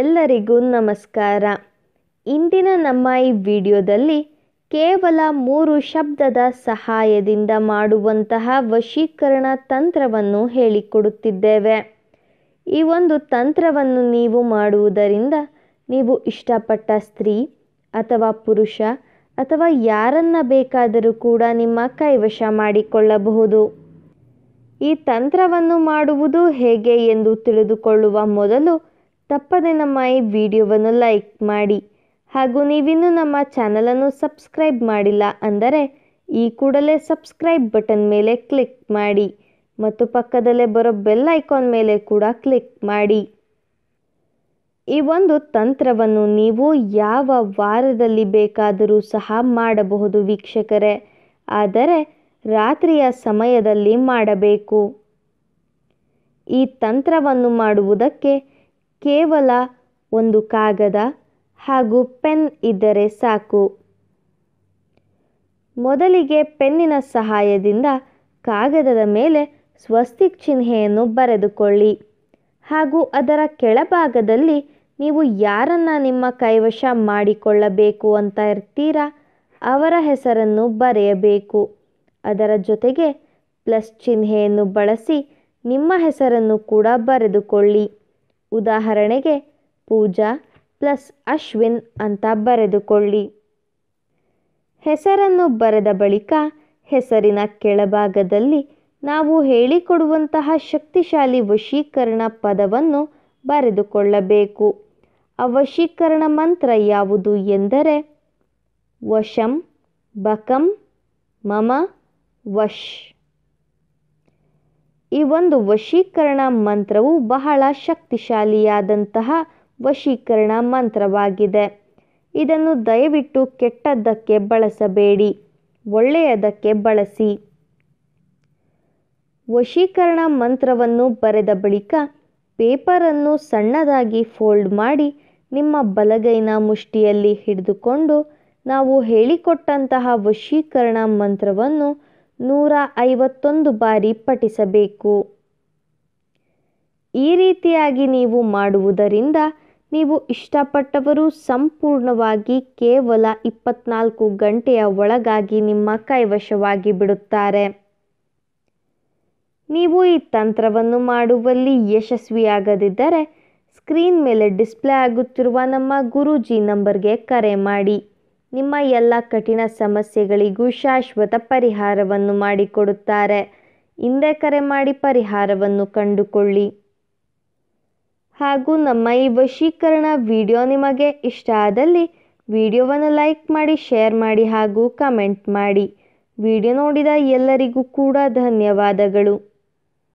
ಎಲ್ಲರಿಗೂ ನಮಸ್ಕಾರ ಇಂದಿನ ನಮ್ಮ ಈ ವಿಡಿಯೋದಲ್ಲಿ ಕೇವಲ ಮೂರು ಶಬ್ದದ ಸಹಾಯದಿಂದ ಮಾಡುವಂತಹ ವಶೀಕರಣ ತಂತ್ರವನ್ನು ಹೇಳಿಕೊಡುತ್ತಿದ್ದೇವೆ ಈ ಒಂದು ತಂತ್ರವನ್ನು ನೀವು ಮಾಡುವುದರಿಂದ ನೀವು ಇಷ್ಟಪಟ್ಟ ಸ್ತ್ರೀ ಅಥವಾ ಪುರುಷ ಅಥವಾ ಯಾರನ್ನ ಬೇಕಾದರೂ ಕೂಡ ನಿಮ್ಮ ಕೈವಶ ಮಾಡಿಕೊಳ್ಳಬಹುದು ಈ ತಂತ್ರವನ್ನು ಮಾಡುವುದು ಹೇಗೆ ಎಂದು ತಿಳಿದುಕೊಳ್ಳುವ ಮೊದಲು ತಪ್ಪದೆ ನಮ್ಮ ಈ ವಿಡಿಯೋವನ್ನು ಲೈಕ್ ಮಾಡಿ ಹಾಗೂ ನೀವಿನ್ನೂ ನಮ್ಮ ಚಾನಲನ್ನು ಸಬ್ಸ್ಕ್ರೈಬ್ ಮಾಡಿಲ್ಲ ಅಂದರೆ ಈ ಕೂಡಲೇ ಸಬ್ಸ್ಕ್ರೈಬ್ ಬಟನ್ ಮೇಲೆ ಕ್ಲಿಕ್ ಮಾಡಿ ಮತ್ತು ಪಕ್ಕದಲ್ಲೇ ಬರೋ ಬೆಲ್ ಐಕಾನ್ ಮೇಲೆ ಕೂಡ ಕ್ಲಿಕ್ ಮಾಡಿ ಈ ಒಂದು ತಂತ್ರವನ್ನು ನೀವು ಯಾವ ವಾರದಲ್ಲಿ ಬೇಕಾದರೂ ಸಹ ಮಾಡಬಹುದು ವೀಕ್ಷಕರೇ ಆದರೆ ರಾತ್ರಿಯ ಸಮಯದಲ್ಲಿ ಮಾಡಬೇಕು ಈ ತಂತ್ರವನ್ನು ಮಾಡುವುದಕ್ಕೆ ಕೇವಲ ಒಂದು ಕಾಗದ ಹಾಗೂ ಪೆನ್ ಇದ್ದರೆ ಸಾಕು ಮೊದಲಿಗೆ ಪೆನ್ನಿನ ಸಹಾಯದಿಂದ ಕಾಗದದ ಮೇಲೆ ಸ್ವಸ್ತಿಕ್ ಚಿಹ್ನೆಯನ್ನು ಬರೆದುಕೊಳ್ಳಿ ಹಾಗೂ ಅದರ ಕೆಳಭಾಗದಲ್ಲಿ ನೀವು ಯಾರನ್ನು ನಿಮ್ಮ ಕೈವಶ ಮಾಡಿಕೊಳ್ಳಬೇಕು ಅಂತ ಇರ್ತೀರಾ ಅವರ ಹೆಸರನ್ನು ಬರೆಯಬೇಕು ಅದರ ಜೊತೆಗೆ ಪ್ಲಸ್ ಚಿಹ್ನೆಯನ್ನು ಬಳಸಿ ನಿಮ್ಮ ಹೆಸರನ್ನು ಕೂಡ ಬರೆದುಕೊಳ್ಳಿ ಉದಾಹರಣೆಗೆ ಪೂಜಾ ಪ್ಲಸ್ ಅಶ್ವಿನ್ ಅಂತ ಬರೆದುಕೊಳ್ಳಿ ಹೆಸರನ್ನು ಬರೆದ ಬಳಿಕ ಹೆಸರಿನ ಕೆಳಭಾಗದಲ್ಲಿ ನಾವು ಹೇಳಿಕೊಡುವಂತಹ ಶಕ್ತಿಶಾಲಿ ವಶೀಕರಣ ಪದವನ್ನು ಬರೆದುಕೊಳ್ಳಬೇಕು ಆ ವಶೀಕರಣ ಮಂತ್ರ ಯಾವುದು ಎಂದರೆ ವಶಂ ಬಕಂ ಮಮ ವಶ್ ಈ ಒಂದು ವಶೀಕರಣ ಮಂತ್ರವು ಬಹಳ ಶಕ್ತಿಶಾಲಿಯಾದಂತಹ ವಶೀಕರಣ ಮಂತ್ರವಾಗಿದೆ ಇದನ್ನು ದಯವಿಟ್ಟು ಕೆಟ್ಟದ್ದಕ್ಕೆ ಬಳಸಬೇಡಿ ಒಳ್ಳೆಯದಕ್ಕೆ ಬಳಸಿ ವಶೀಕರಣ ಮಂತ್ರವನ್ನು ಬರೆದ ಬಳಿಕ ಪೇಪರನ್ನು ಸಣ್ಣದಾಗಿ ಫೋಲ್ಡ್ ಮಾಡಿ ನಿಮ್ಮ ಬಲಗೈನ ಮುಷ್ಟಿಯಲ್ಲಿ ಹಿಡಿದುಕೊಂಡು ನಾವು ಹೇಳಿಕೊಟ್ಟಂತಹ ವಶೀಕರಣ ಮಂತ್ರವನ್ನು ನೂರ ಐವತ್ತೊಂದು ಬಾರಿ ಪಠಿಸಬೇಕು ಈ ರೀತಿಯಾಗಿ ನೀವು ಮಾಡುವುದರಿಂದ ನೀವು ಇಷ್ಟಪಟ್ಟವರು ಸಂಪೂರ್ಣವಾಗಿ ಕೇವಲ ಇಪ್ಪತ್ನಾಲ್ಕು ಗಂಟೆಯ ಒಳಗಾಗಿ ನಿಮ್ಮ ಕೈವಶವಾಗಿ ಬಿಡುತ್ತಾರೆ ನೀವು ಈ ತಂತ್ರವನ್ನು ಮಾಡುವಲ್ಲಿ ಯಶಸ್ವಿಯಾಗದಿದ್ದರೆ ಸ್ಕ್ರೀನ್ ಮೇಲೆ ಡಿಸ್ಪ್ಲೇ ಆಗುತ್ತಿರುವ ನಮ್ಮ ಗುರೂಜಿ ನಂಬರ್ಗೆ ಕರೆ ಮಾಡಿ ನಿಮ್ಮ ಎಲ್ಲ ಕಠಿಣ ಸಮಸ್ಯೆಗಳಿಗೂ ಶಾಶ್ವತ ಪರಿಹಾರವನ್ನು ಮಾಡಿಕೊಡುತ್ತಾರೆ ಹಿಂದೆ ಕರೆ ಮಾಡಿ ಪರಿಹಾರವನ್ನು ಕಂಡುಕೊಳ್ಳಿ ಹಾಗೂ ನಮ್ಮ ಈ ವಶೀಕರಣ ವಿಡಿಯೋ ನಿಮಗೆ ಇಷ್ಟ ಆದಲ್ಲಿ ವಿಡಿಯೋವನ್ನು ಲೈಕ್ ಮಾಡಿ ಶೇರ್ ಮಾಡಿ ಹಾಗೂ ಕಮೆಂಟ್ ಮಾಡಿ ವಿಡಿಯೋ ನೋಡಿದ ಎಲ್ಲರಿಗೂ ಕೂಡ ಧನ್ಯವಾದಗಳು